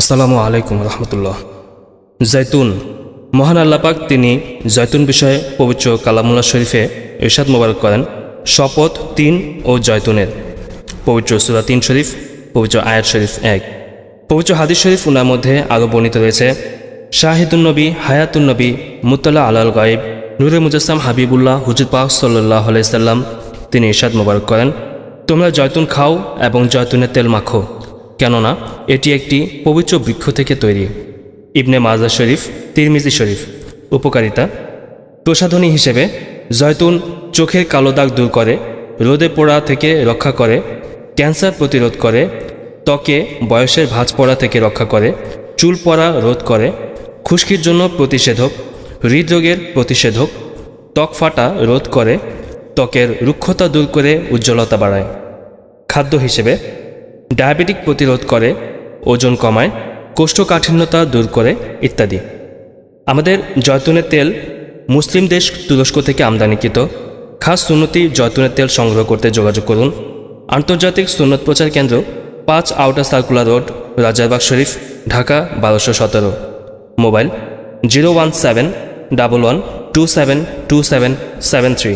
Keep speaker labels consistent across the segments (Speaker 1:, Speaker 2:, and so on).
Speaker 1: আসসালামু আলাইকুম রহমতুল্লাহ জৈতুন মহান আল্লাপাক তিনি জৈতুন বিষয়ে পবিত্র কালামুল্লা শরীফে ইরশাদ মোবারক করেন শপথ তিন ও জৈতুনের পবিত্র সুরা তিন শরীফ পবিত্র আয়াত শরীফ এক পবিত্র হাদিস শরীফ উনার মধ্যে আরও বর্ণিত রয়েছে শাহিদুলনবী হায়াতুলনবী মুতাল্লা আলাল গাইব নুরে মুজাসাম হাবিবুল্লাহ হুজুর পাক সাল্লাহ আলাইসাল্লাম তিনি ইরশাদ মোবারক করেন তোমরা জয়তুন খাও এবং জয়তুনের তেল মাখো কেননা এটি একটি পবিত্র বৃক্ষ থেকে তৈরি ইবনে মাজা শরীফ তিরমিজি শরীফ উপকারিতা প্রসাধনী হিসেবে জয়তুন চোখের কালো দাগ দূর করে রোদে পোড়া থেকে রক্ষা করে ক্যান্সার প্রতিরোধ করে ত্বকে বয়সের ভাঁজ পড়া থেকে রক্ষা করে চুল পড়া রোধ করে খুশকির জন্য প্রতিষেধক হৃদরোগের প্রতিষেধক ত্বক ফাটা রোধ করে ত্বকের রুক্ষতা দূর করে উজ্জ্বলতা বাড়ায় খাদ্য হিসেবে ডায়াবেটিক প্রতিরোধ করে ওজন কমায় কোষ্ঠকাঠিন্যতা দূর করে ইত্যাদি আমাদের জয়তুনের তেল মুসলিম দেশ তুরস্ক থেকে আমদানিকৃত খাস সুন্নতি জয়তুনের তেল সংগ্রহ করতে যোগাযোগ করুন আন্তর্জাতিক সুন্নত প্রচার কেন্দ্র পাঁচ outer circular road Rajarbagh Sharif Dhaka বারোশো সতেরো mobile zero one seven double one two seven two seven seven three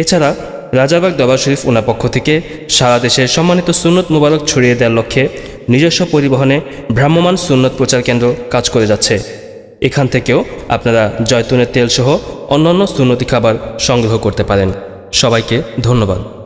Speaker 1: এছাড়া রাজাবাগ দবা শরীফ উনা পক্ষ থেকে সারা দেশে সম্মানিত সুন্নত মোবারক ছড়িয়ে দেওয়ার লক্ষ্যে নিজস্ব পরিবহনে ভ্রাম্যমান সুন্নত প্রচার কেন্দ্র কাজ করে যাচ্ছে এখান থেকেও আপনারা জয়তুনের তেলসহ অন্যান্য সুন্নতি খাবার সংগ্রহ করতে পারেন সবাইকে ধন্যবাদ